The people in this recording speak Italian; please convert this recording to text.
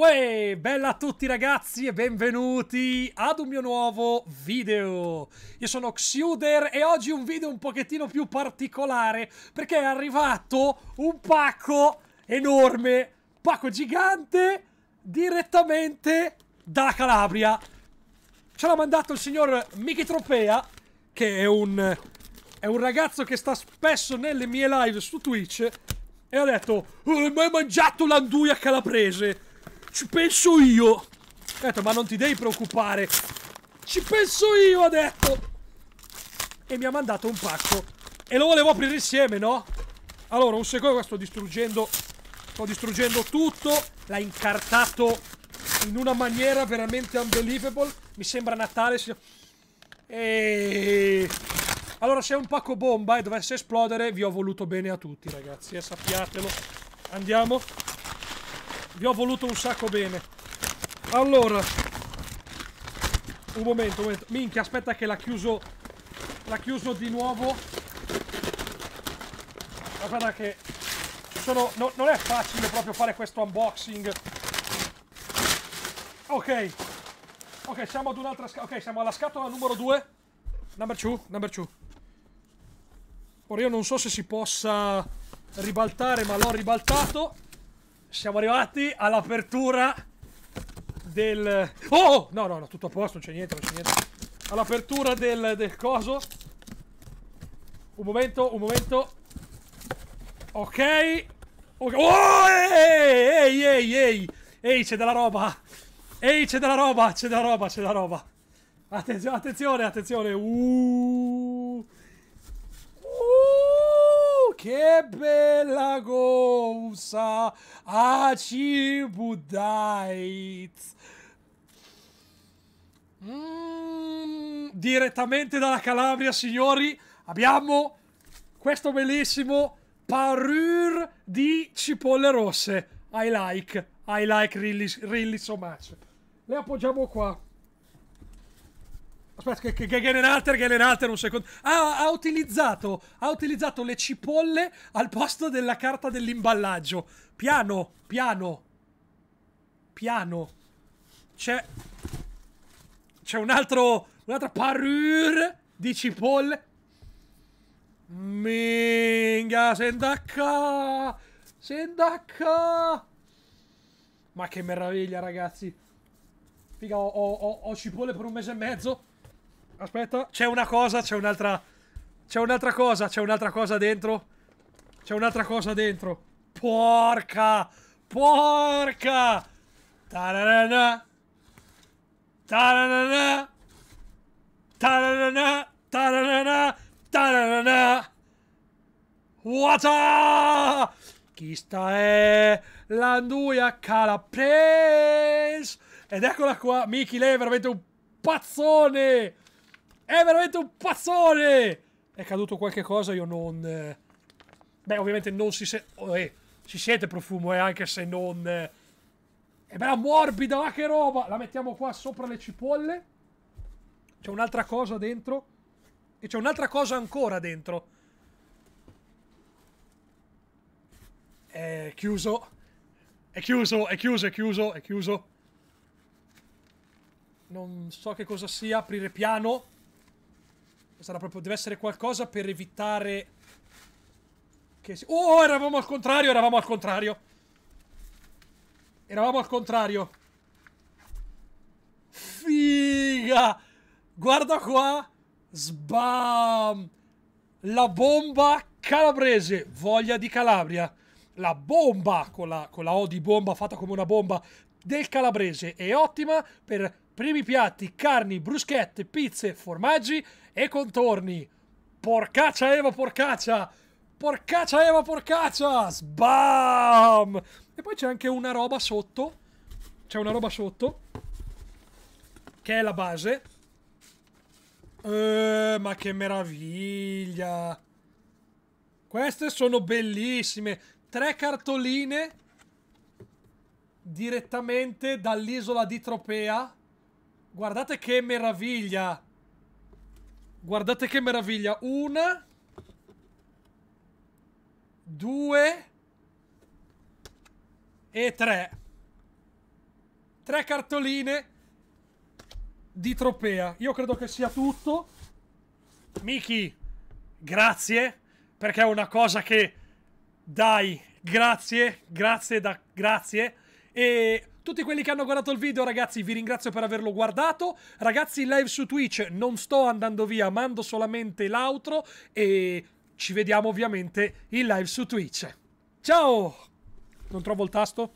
Uè, bella a tutti ragazzi e benvenuti ad un mio nuovo video. Io sono Xuder e oggi un video un pochettino più particolare perché è arrivato un pacco enorme, pacco gigante direttamente dalla Calabria. Ce l'ha mandato il signor Miki Tropea, che è un, è un ragazzo che sta spesso nelle mie live su Twitch e ha detto oh, ma hai mangiato l'anduia calabrese ci penso io ho detto ma non ti devi preoccupare ci penso io ha detto e mi ha mandato un pacco e lo volevo aprire insieme no? allora un secondo qua sto distruggendo Sto distruggendo tutto. L'ha incartato in una maniera veramente unbelievable. Mi sembra Natale. E... Allora, se è un pacco bomba e dovesse esplodere, vi ho voluto bene a tutti, ragazzi. E eh, sappiatelo. Andiamo. Vi ho voluto un sacco bene. Allora. Un momento, un momento. Minchia, aspetta che l'ha chiuso... L'ha chiuso di nuovo. Guarda che sono... No, non è facile proprio fare questo unboxing. Ok. Ok, siamo ad un'altra scatola. Ok, siamo alla scatola numero 2. Number 2, number 2. Ora io non so se si possa ribaltare, ma l'ho ribaltato. Siamo arrivati all'apertura del... Oh! No, no, no, tutto a posto, non c'è niente, non c'è niente. All'apertura del, del coso. Un momento, un momento. Ok. Oh, oh ehi, ehi, ehi, ehi, c'è della roba. Ehi, c'è della roba, c'è della roba, c'è della roba. Attenzio, attenzione, attenzione. Uh. Uh, che bella gousa. Acibudait. Mm, direttamente dalla Calabria, signori, abbiamo questo bellissimo parure di cipolle rosse. I like, I like really, really so much. Le appoggiamo qua. Aspetta, che, che, che Genenalter, Genenalter, un secondo. Ah, ha utilizzato, ha utilizzato le cipolle al posto della carta dell'imballaggio. Piano, piano, piano. C'è... C'è un altro... Un'altra parure di cipolle. Minga, Sendacca! Sendacca! Ma che meraviglia, ragazzi. Figa, ho, ho, ho cipolle per un mese e mezzo. Aspetta, c'è una cosa, c'è un'altra... C'è un'altra cosa, c'è un'altra cosa dentro. C'è un'altra cosa dentro. Porca! Porca! Tararana! Tararana! Tararana! Tararana! Chi sta è l'Anduia Calapres! Ed eccola qua, Miki lei è veramente un pazzone! È veramente un pazzone! È caduto qualche cosa, io non... Eh. Beh, ovviamente non si sente... Oh, eh, si sente profumo, eh, anche se non... Eh... È bella morbida, ma che roba! La mettiamo qua sopra le cipolle. C'è un'altra cosa dentro. E c'è un'altra cosa ancora dentro. È chiuso. È chiuso, è chiuso, è chiuso, è chiuso. Non so che cosa sia, aprire piano. Sarà proprio, deve essere qualcosa per evitare che si... Oh, eravamo al contrario, eravamo al contrario. Eravamo al contrario. Figa! Guarda qua. Sbam! La bomba calabrese, voglia di Calabria la bomba con la, con la O di bomba fatta come una bomba del calabrese è ottima per primi piatti, carni, bruschette, pizze, formaggi e contorni. Porcaccia Eva, porcaccia! Porcaccia Eva, porcaccia! Sbam! E poi c'è anche una roba sotto. C'è una roba sotto. Che è la base. Eh, ma che meraviglia! Queste sono bellissime tre cartoline direttamente dall'isola di Tropea. Guardate che meraviglia. Guardate che meraviglia. Una. Due. E tre. Tre cartoline di Tropea. Io credo che sia tutto. Miki, grazie. Perché è una cosa che dai, grazie, grazie, da, grazie. E tutti quelli che hanno guardato il video, ragazzi, vi ringrazio per averlo guardato. Ragazzi, live su Twitch non sto andando via, mando solamente l'outro e ci vediamo ovviamente in live su Twitch. Ciao! Non trovo il tasto?